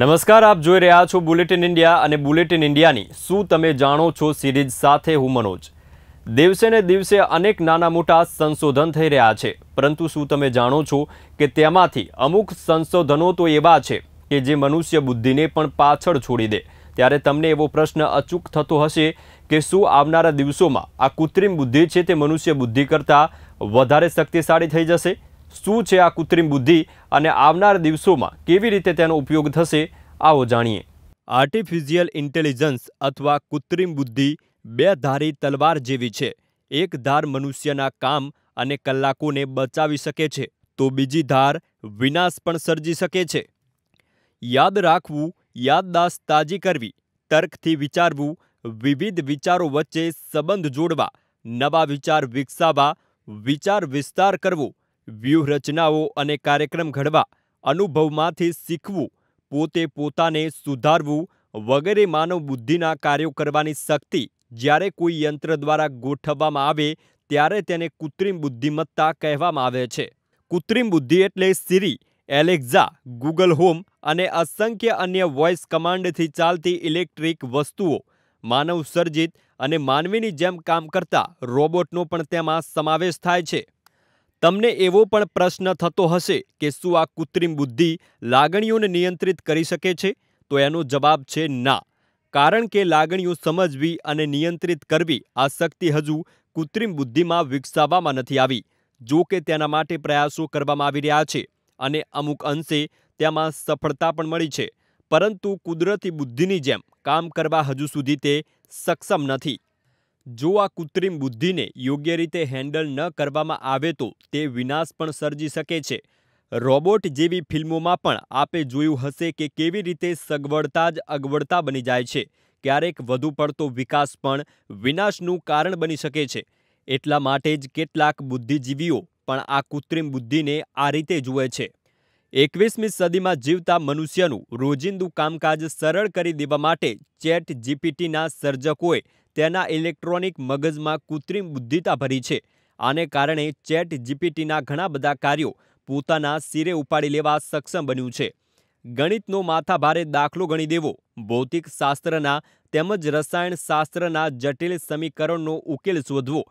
નમસ્કાર આપ જોઈ રહ્યા છો બુલેટિન ઇન્ડિયા અને બુલેટિન ઇન્ડિયાની શું તમે જાણો છો સિરીઝ સાથે હું મનોજ દિવસે ને દિવસે અનેક નાના મોટા સંશોધન થઈ રહ્યા છે પરંતુ શું તમે જાણો છો કે તેમાંથી અમુક સંશોધનો તો એવા છે કે જે મનુષ્ય બુદ્ધિને પણ પાછળ છોડી દે ત્યારે તમને એવો પ્રશ્ન અચૂક થતો હશે કે શું આવનારા દિવસોમાં આ કૃત્રિમ બુદ્ધિ છે તે મનુષ્ય બુદ્ધિ કરતાં વધારે શક્તિશાળી થઈ જશે શું છે આ કૃત્રિમ બુદ્ધિ અને આવનાર દિવસોમાં કેવી રીતે તેનો ઉપયોગ થશે આવો જાણીએ આર્ટિફિશિયલ ઇન્ટેલિજન્સ અથવા કૃત્રિમ બુદ્ધિ બે ધારી તલવાર જેવી છે એક ધાર મનુષ્યના કામ અને કલાકોને બચાવી શકે છે તો બીજી ધાર વિનાશ પણ સર્જી શકે છે યાદ રાખવું યાદદાસ તાજી કરવી તર્કથી વિચારવું વિવિધ વિચારો વચ્ચે સંબંધ જોડવા નવા વિચાર વિકસાવવા વિચાર વિસ્તાર કરવો વ્યૂહરચનાઓ અને કાર્યક્રમ ઘડવા અનુભવમાંથી શીખવું પોતે પોતાને સુધારવું વગેરે માનવ બુદ્ધિના કાર્યો કરવાની શક્તિ જ્યારે કોઈ યંત્ર દ્વારા ગોઠવવામાં આવે ત્યારે તેને કૃત્રિમ બુદ્ધિમત્તા કહેવામાં આવે છે કૃત્રિમ બુદ્ધિ એટલે સીરી એલેક્ઝા ગૂગલ હોમ અને અસંખ્ય અન્ય વોઇસ કમાન્ડથી ચાલતી ઇલેક્ટ્રિક વસ્તુઓ માનવ સર્જિત અને માનવીની જેમ કામ કરતા રોબોટનો પણ તેમાં સમાવેશ થાય છે તમને એવો પણ પ્રશ્ન થતો હશે કે શું આ કૃત્રિમ બુદ્ધિ લાગણીઓને નિયંત્રિત કરી શકે છે તો એનો જવાબ છે ના કારણ કે લાગણીઓ સમજવી અને નિયંત્રિત કરવી આ શક્તિ હજુ કૃત્રિમ બુદ્ધિમાં વિકસાવવામાં નથી આવી જો કે તેના માટે પ્રયાસો કરવામાં આવી રહ્યા છે અને અમુક અંશે તેમાં સફળતા પણ મળી છે પરંતુ કુદરતી બુદ્ધિની જેમ કામ કરવા હજુ સુધી તે સક્ષમ નથી જો આ કૃત્રિમ બુદ્ધિને યોગ્ય રીતે હેન્ડલ ન કરવામાં આવે તો તે વિનાશ પણ સર્જી શકે છે રોબોટ જેવી ફિલ્મોમાં પણ આપે જોયું હશે કે કેવી રીતે સગવડતા જ અગવડતા બની જાય છે ક્યારેક વધુ પડતો વિકાસ પણ વિનાશનું કારણ બની શકે છે એટલા માટે જ કેટલાક બુદ્ધિજીવીઓ પણ આ કૃત્રિમ બુદ્ધિને આ રીતે જુએ છે એકવીસમી સદીમાં જીવતા મનુષ્યનું રોજિંદુ કામકાજ સરળ કરી દેવા માટે ચેટ જીપીટીના સર્જકોએ તેના ઇલેક્ટ્રોનિક મગજમાં કૃત્રિમ બુદ્ધિતા ભરી છે આને કારણે ચેટ જીપીટીના ઘણા બધા કાર્યો પોતાના સિરે ઉપાડી લેવા સક્ષમ બન્યું છે ગણિતનો માથાભારે દાખલો ગણી દેવો ભૌતિકશાસ્ત્રના તેમજ રસાયણશાસ્ત્રના જટિલ સમીકરણનો ઉકેલ શોધવો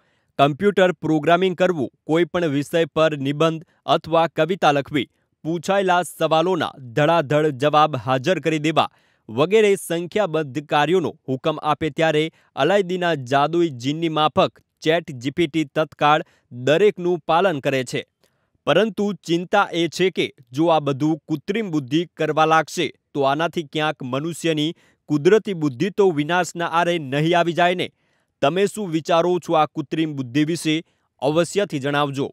કમ્પ્યુટર પ્રોગ્રામિંગ કરવું કોઈપણ વિષય પર નિબંધ અથવા કવિતા લખવી પૂછાયેલા સવાલોના ધડાધડ જવાબ હાજર કરી દેવા વગેરે સંખ્યાબદ્ધ કાર્યોનો હુકમ આપે ત્યારે અલાયદીના જાદુઈ જીનની માફક ચેટ જીપીટી તત્કાળ દરેકનું પાલન કરે છે પરંતુ ચિંતા એ છે કે જો આ બધું કૃત્રિમ બુદ્ધિ કરવા લાગશે તો આનાથી ક્યાંક મનુષ્યની કુદરતી બુદ્ધિ તો વિનાશના આરે નહીં આવી જાય ને તમે શું વિચારો છો આ કૃત્રિમ બુદ્ધિ વિશે અવશ્યથી જણાવજો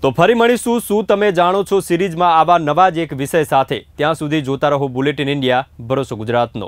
તો ફરી મળીશું શું તમે જાણો છો સિરીઝમાં આવા નવા જ એક વિષય સાથે ત્યાં સુધી જોતા રહો બુલેટિન ઇન્ડિયા ભરોસો ગુજરાતનો